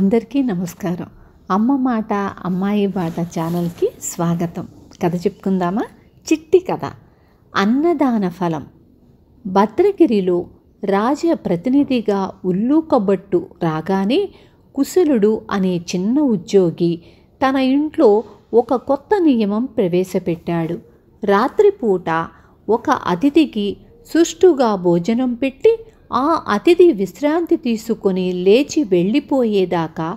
అందరికీ నమస్కారం అమ్మ మాట అమ్మాయి బాట ఛానల్కి స్వాగతం కథ చెప్పుకుందామా చిట్టి కథ అన్నదాన ఫలం భద్రగిరిలో రాజ ప్రతినిధిగా ఉల్లూకబట్టు రాగానే కుశలుడు అనే చిన్న ఉద్యోగి తన ఇంట్లో ఒక కొత్త నియమం ప్రవేశపెట్టాడు రాత్రిపూట ఒక అతిథికి సుష్టుగా భోజనం పెట్టి ఆ అతిథి విశ్రాంతి తీసుకొని లేచి వెళ్ళిపోయేదాకా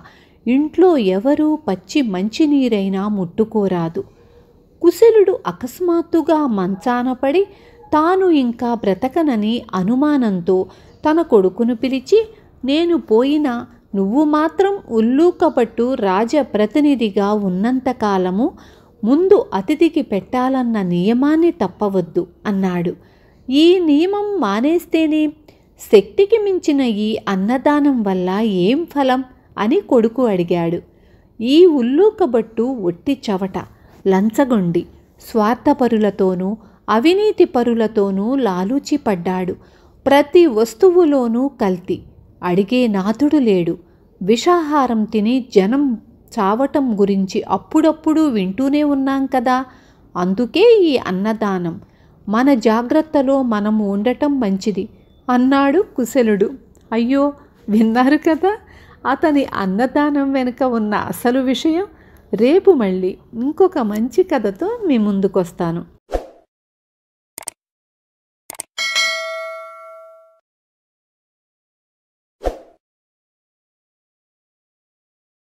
ఇంట్లో ఎవరూ పచ్చి మంచినీరైనా ముట్టుకోరాదు కుశలుడు అకస్మాత్తుగా మంచానపడి తాను ఇంకా బ్రతకనని అనుమానంతో తన కొడుకును పిలిచి నేను పోయినా నువ్వు మాత్రం ఉల్లూకపట్టు రాజప్రతినిధిగా ఉన్నంతకాలము ముందు అతిథికి పెట్టాలన్న నియమాన్ని తప్పవద్దు అన్నాడు ఈ నియమం మానేస్తేనే శక్తికి మించిన ఈ అన్నదానం వల్ల ఏం ఫలం అని కొడుకు అడిగాడు ఈ ఉల్లూకబట్టు ఒట్టి చవట లంచగొండి స్వార్థపరులతోనూ అవినీతి పరులతోనూ లాలూచిపడ్డాడు ప్రతి వస్తువులోనూ కల్తీ అడిగే నాథుడు లేడు విషాహారం తిని జనం చావటం గురించి అప్పుడప్పుడు వింటూనే ఉన్నాం కదా అందుకే ఈ అన్నదానం మన జాగ్రత్తలో మనము ఉండటం మంచిది అన్నాడు కుశలుడు అయ్యో విన్నారు కదా అతని అన్నదానం వెనుక ఉన్న అసలు విషయం రేపు మళ్ళీ ఇంకొక మంచి కథతో మీ ముందుకొస్తాను